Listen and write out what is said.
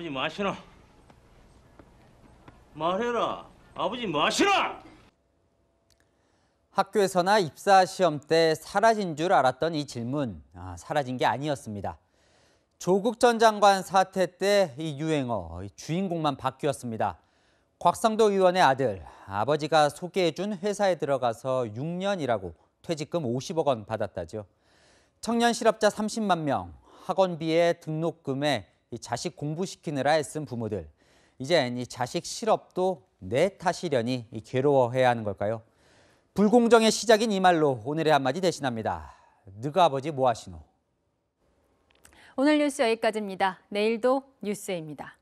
아버지 마시나? 말해라. 아버지 마시나! 학교에서나 입사 시험 때 사라진 줄 알았던 이 질문, 아, 사라진 게 아니었습니다. 조국 전 장관 사태 때 이 유행어, 이 주인공만 바뀌었습니다. 곽상도 의원의 아들, 아버지가 소개해준 회사에 들어가서 6년 일하고 퇴직금 50억 원 받았다죠. 청년 실업자 30만 명, 학원비에 등록금에 이 자식 공부시키느라 애쓴 부모들. 이젠 이 자식 실업도 내 탓이려니 괴로워해야 하는 걸까요? 불공정의 시작인 이 말로 오늘의 한마디 대신합니다. 느가 아버지 뭐하시노? 오늘 뉴스 여기까지입니다. 내일도 뉴스입니다.